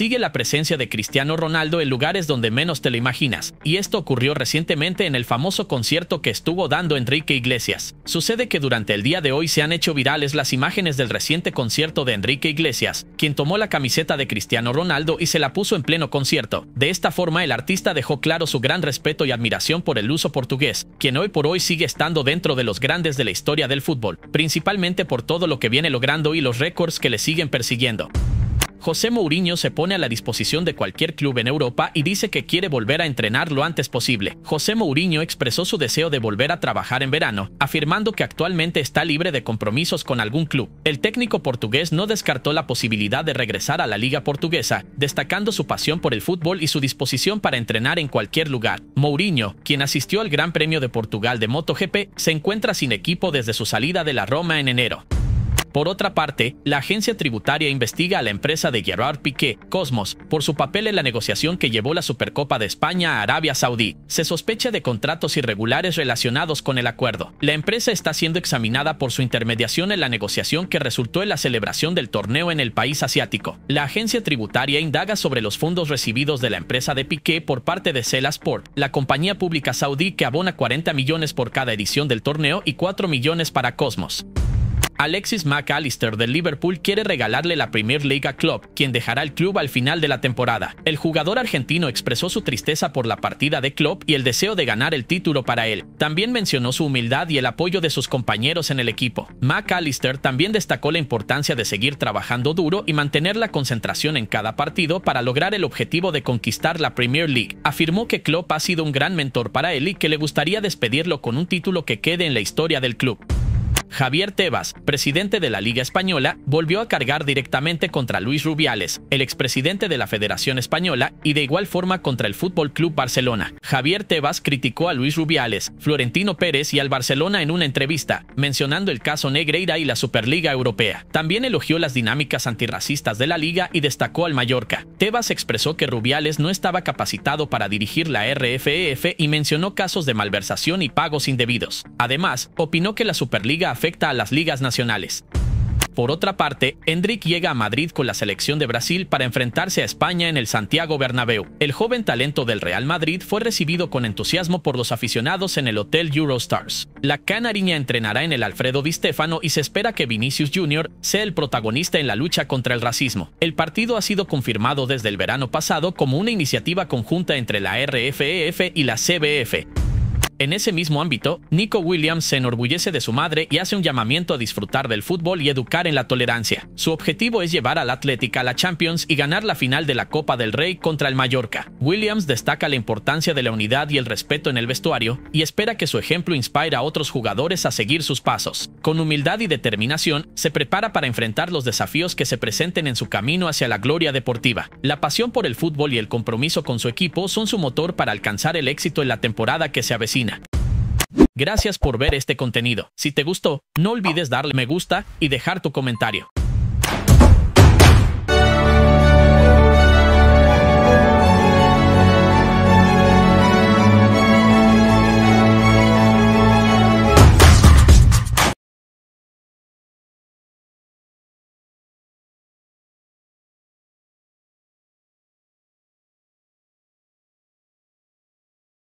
sigue la presencia de Cristiano Ronaldo en lugares donde menos te lo imaginas, y esto ocurrió recientemente en el famoso concierto que estuvo dando Enrique Iglesias. Sucede que durante el día de hoy se han hecho virales las imágenes del reciente concierto de Enrique Iglesias, quien tomó la camiseta de Cristiano Ronaldo y se la puso en pleno concierto. De esta forma el artista dejó claro su gran respeto y admiración por el luso portugués, quien hoy por hoy sigue estando dentro de los grandes de la historia del fútbol, principalmente por todo lo que viene logrando y los récords que le siguen persiguiendo. José Mourinho se pone a la disposición de cualquier club en Europa y dice que quiere volver a entrenar lo antes posible. José Mourinho expresó su deseo de volver a trabajar en verano, afirmando que actualmente está libre de compromisos con algún club. El técnico portugués no descartó la posibilidad de regresar a la liga portuguesa, destacando su pasión por el fútbol y su disposición para entrenar en cualquier lugar. Mourinho, quien asistió al Gran Premio de Portugal de MotoGP, se encuentra sin equipo desde su salida de la Roma en enero. Por otra parte, la agencia tributaria investiga a la empresa de Gerard Piqué, Cosmos, por su papel en la negociación que llevó la Supercopa de España a Arabia Saudí. Se sospecha de contratos irregulares relacionados con el acuerdo. La empresa está siendo examinada por su intermediación en la negociación que resultó en la celebración del torneo en el país asiático. La agencia tributaria indaga sobre los fondos recibidos de la empresa de Piqué por parte de Celasport, la compañía pública saudí que abona 40 millones por cada edición del torneo y 4 millones para Cosmos. Alexis McAllister del Liverpool quiere regalarle la Premier League a Klopp, quien dejará el club al final de la temporada. El jugador argentino expresó su tristeza por la partida de Klopp y el deseo de ganar el título para él. También mencionó su humildad y el apoyo de sus compañeros en el equipo. McAllister también destacó la importancia de seguir trabajando duro y mantener la concentración en cada partido para lograr el objetivo de conquistar la Premier League. Afirmó que Klopp ha sido un gran mentor para él y que le gustaría despedirlo con un título que quede en la historia del club. Javier Tebas, presidente de la Liga Española, volvió a cargar directamente contra Luis Rubiales, el expresidente de la Federación Española, y de igual forma contra el Fútbol Club Barcelona. Javier Tebas criticó a Luis Rubiales, Florentino Pérez y al Barcelona en una entrevista, mencionando el caso Negreira y la Superliga Europea. También elogió las dinámicas antirracistas de la liga y destacó al Mallorca. Tebas expresó que Rubiales no estaba capacitado para dirigir la RFEF e y mencionó casos de malversación y pagos indebidos. Además, opinó que la Superliga afecta a las ligas nacionales. Por otra parte, Hendrik llega a Madrid con la selección de Brasil para enfrentarse a España en el Santiago Bernabéu. El joven talento del Real Madrid fue recibido con entusiasmo por los aficionados en el Hotel Eurostars. La canariña entrenará en el Alfredo Di Stefano y se espera que Vinicius Jr. sea el protagonista en la lucha contra el racismo. El partido ha sido confirmado desde el verano pasado como una iniciativa conjunta entre la RFEF e y la CBF. En ese mismo ámbito, Nico Williams se enorgullece de su madre y hace un llamamiento a disfrutar del fútbol y educar en la tolerancia. Su objetivo es llevar al Atlética a la Champions y ganar la final de la Copa del Rey contra el Mallorca. Williams destaca la importancia de la unidad y el respeto en el vestuario y espera que su ejemplo inspire a otros jugadores a seguir sus pasos. Con humildad y determinación, se prepara para enfrentar los desafíos que se presenten en su camino hacia la gloria deportiva. La pasión por el fútbol y el compromiso con su equipo son su motor para alcanzar el éxito en la temporada que se avecina. Gracias por ver este contenido. Si te gustó, no olvides darle me gusta y dejar tu comentario.